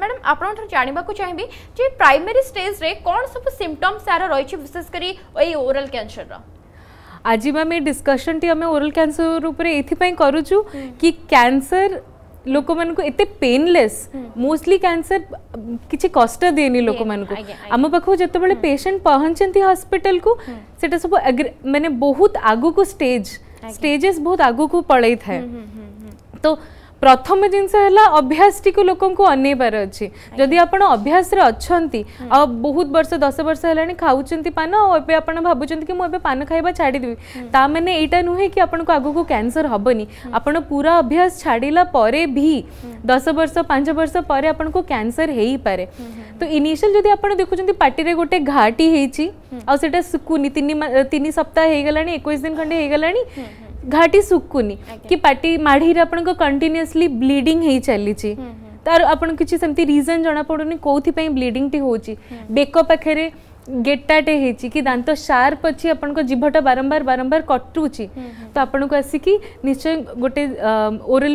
madam आप जानवाक चाहिए जो प्राइमरी स्टेज रे कौन सब सिम्टम्स यार रही विशेष करी कैंसर रा आज आम डिस्कसन टी ओरल कैंसर उपाय करुचु कि कैंसर लोक मानते पेनलेस मोस्टली कैंसर किसी कष्ट दिए लोक मानक आम पाख जो पेसेंट पहुँचती हस्पिटाल कुटा मैंने बहुत आग को स्टेज स्टेजेस बहुत आग को पलई था तो ପ୍ରଥମ ଜିନିଷ ହେଲା ଅଭ୍ୟାସଟିକୁ ଲୋକଙ୍କୁ ଅନେଇବାର ଅଛି ଯଦି ଆପଣ ଅଭ୍ୟାସରେ ଅଛନ୍ତି ଆଉ ବହୁତ ବର୍ଷ ଦଶ ବର୍ଷ ହେଲାଣି ଖାଉଛନ୍ତି ପାନ ଆଉ ଏବେ ଆପଣ ଭାବୁଛନ୍ତି କି ମୁଁ ଏବେ ପାନ ଖାଇବା ଛାଡ଼ିଦେବି ତା ମାନେ ଏଇଟା ନୁହେଁ କି ଆପଣଙ୍କୁ ଆଗକୁ କ୍ୟାନ୍ସର ହେବନି ଆପଣ ପୁରା ଅଭ୍ୟାସ ଛାଡ଼ିଲା ପରେ ବି ଦଶ ବର୍ଷ ପାଞ୍ଚ ବର୍ଷ ପରେ ଆପଣଙ୍କୁ କ୍ୟାନ୍ସର ହେଇପାରେ ତ ଇନିସିଆଲ ଯଦି ଆପଣ ଦେଖୁଛନ୍ତି ପାଟିରେ ଗୋଟେ ଘାଟି ହେଇଛି ଆଉ ସେଇଟା ଶୁକୁନି ତିନି ତିନି ସପ୍ତାହ ହେଇଗଲାଣି ଏକୋଇଶ ଦିନ ଖଣ୍ଡେ ହେଇଗଲାଣି ଘାଟି ଶୁକୁନି କି ପାଟି ମାଢ଼ିରେ ଆପଣଙ୍କ କଣ୍ଟିନ୍ୟୁଅସଲି ବ୍ଲିଡ଼ିଂ ହେଇ ଚାଲିଛି ତାର ଆପଣ କିଛି ସେମିତି ରିଜନ୍ ଜଣାପଡ଼ୁନି କେଉଁଥିପାଇଁ ବ୍ଲିଡ଼ିଂଟି ହେଉଛି ବେକ ପାଖରେ ଗେଟାଟେ ହେଇଛି କି ଦାନ୍ତ ସାର୍ପ ଅଛି ଆପଣଙ୍କ ଜିଭଟା ବାରମ୍ବାର ବାରମ୍ବାର କଟୁଛି ତ ଆପଣଙ୍କୁ ଆସିକି ନିଶ୍ଚୟ ଗୋଟେ ଓରାଲ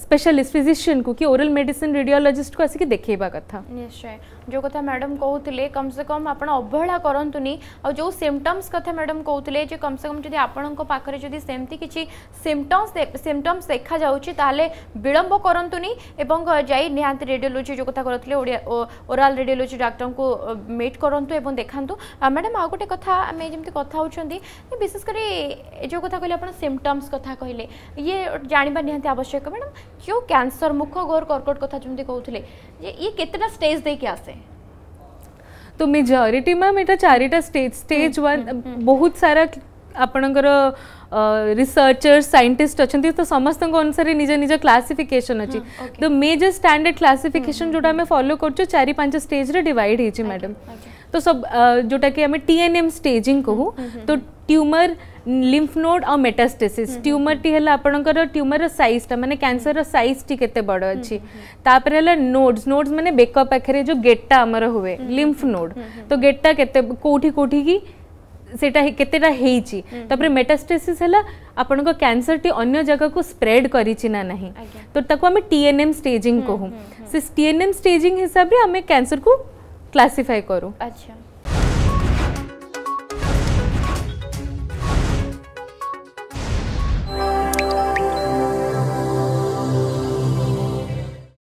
स्पेशलिस्ट फिजिशियन को कि ओरल मेडिसिन रेडियोलॉजिस्ट को आसिक देखेबा कथा निश्चय जो कथा मैडम कहउतले कम से कम आपण अवहेला करंतुनी और जो सिम्टम्स कथा मैडम कहउतले जे कम से कम जदी आपणको पाखरे जदी सेमती किछि सिम्टम्स सिम्टम्स देखा जाउछि ताले विलंब करंतुनी एवं जाई निहांत रेडियोलॉजी जो कथा करथले ओरल रेडियोलॉजी डाक्टर को मीट करंतु एवं देखंतु मैडम आ गोटे कथा आमे जेमती कथा होछंती विशेष करी जो कथा कहले आपण सिम्टम्स कथा कहले ये जानिबा निहांत आवश्यक मैडम जो क्यानसर मुख गोर कर्कट कथा जमी कहते ये केतटा स्टेज दे आसे तो मेजोरीटी मैम यहाँ चारिटा स्टेज स्टेज वन बहुत सारा ଆପଣଙ୍କର ରିସର୍ଚର୍ସ ସାଇଣ୍ଟିଷ୍ଟ ଅଛନ୍ତି ତ ସମସ୍ତଙ୍କ ଅନୁସାରେ ନିଜ ନିଜ କ୍ଲାସିଫିକେସନ୍ ଅଛି ତ ମେଜର ଷ୍ଟାଣ୍ଡାର୍ଡ଼ କ୍ଲାସିଫିକେସନ୍ ଯେଉଁଟା ଆମେ ଫଲୋ କରୁଛୁ ଚାରି ପାଞ୍ଚ ଷ୍ଟେଜ୍ରେ ଡିଭାଇଡ଼ ହେଇଛି ମ୍ୟାଡ଼ାମ୍ तो सब जोटा कि टीएनएम स्टेजिंग कहू हम्म, हम्म, तो ट्यूमर लिम्फ नोड और मेटास्टेसिस हम्म, ट्यूमर टी है आप ट्यूमर साइज़ टा मैंने कैंसर साइज़ टी के बड़ अच्छी तापर है नोड्स नोड्स मैंने बेक पाखे जो गेटा आमर हुए लिम्फ नोड तो गेटा कौटी कौटी की सेटा के तपर मेटास्टेसिस आपंक कैंसर टी अन्य जगह को स्प्रेड करा ना तो आम टीएनएम स्टेजिंग कहूँ टीएनएम स्टेजिंग हिसाब से आम कैंसर को क्लासीफाई करूँ अच्छा